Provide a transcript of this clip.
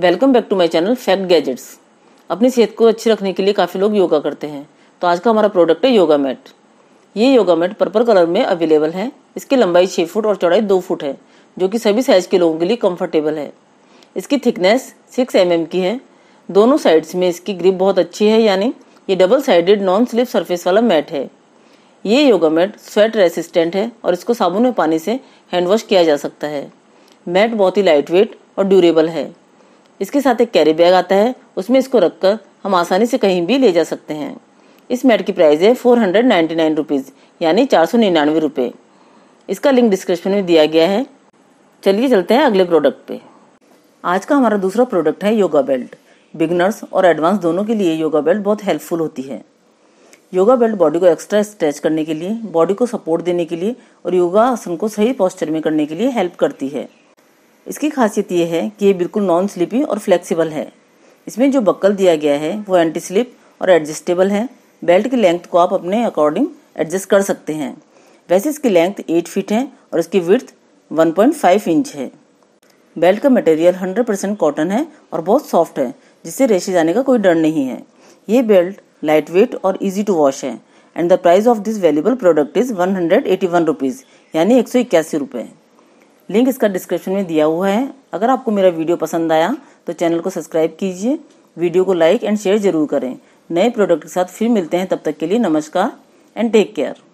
welcome back to my channel fact gadgets अपनी सेहत को अच्छी रखने के लिए काफ़ी लोग योगा करते हैं तो आज का हमारा प्रोडक्ट है योगा मैट ये योगा मैट पर्पल कलर में अवेलेबल है इसकी लंबाई छः फुट और चौड़ाई दो फुट है जो कि सभी साइज के लोगों के लिए कम्फर्टेबल है इसकी थिकनेस सिक्स एम mm की है दोनों साइड्स में इसकी ग्रिप बहुत अच्छी है यानी ये double sided non slip surface वाला मैट है ये योगा मैट स्वेट रेसिस्टेंट है और इसको साबुन में पानी से हैंड वॉश किया जा सकता है मैट बहुत ही लाइट वेट और ड्यूरेबल है इसके साथ एक कैरी बैग आता है उसमें इसको रखकर हम आसानी से कहीं भी ले जा सकते हैं इस मैट की प्राइस है four hundred ninety nine rupees यानी चार सौ निन्यानवे रुपये इसका लिंक डिस्क्रिप्शन में दिया गया है चलिए चलते हैं अगले प्रोडक्ट पे आज का हमारा दूसरा प्रोडक्ट है योगा बेल्ट बिगनर्स और एडवांस दोनों के लिए योगा बेल्ट बहुत हेल्पफुल होती है योगा बेल्ट बॉडी को एक्स्ट्रा स्ट्रेच करने के लिए बॉडी को सपोर्ट देने के लिए और योगासन को सही पॉस्चर में करने के लिए हेल्प करती है इसकी खासियत ये है कि ये बिल्कुल नॉन स्लिपी और फ्लेक्सिबल है इसमें जो बक्कल दिया गया है वो एंटी स्लिप और एडजस्टेबल है बेल्ट की लेंथ को आप अपने अकॉर्डिंग एडजस्ट कर सकते हैं वैसे इसकी लेंथ एट फीट है और इसकी विर्थ वन इंच है बेल्ट का मटेरियल 100 परसेंट कॉटन है और बहुत सॉफ्ट है जिससे रेशे जाने का कोई डर नहीं है ये बेल्ट लाइट वेट और इजी टू वॉश है and the price of this valuable product is one hundred eighty one rupees यानी एक सौ इक्यासी रुपये लिंक इसका डिस्क्रिप्शन में दिया हुआ है अगर आपको मेरा वीडियो पसंद आया तो चैनल को सब्सक्राइब कीजिए वीडियो को लाइक एंड शेयर जरूर करें नए प्रोडक्ट के साथ फिर मिलते हैं तब तक के लिए नमस्कार एंड टेक केयर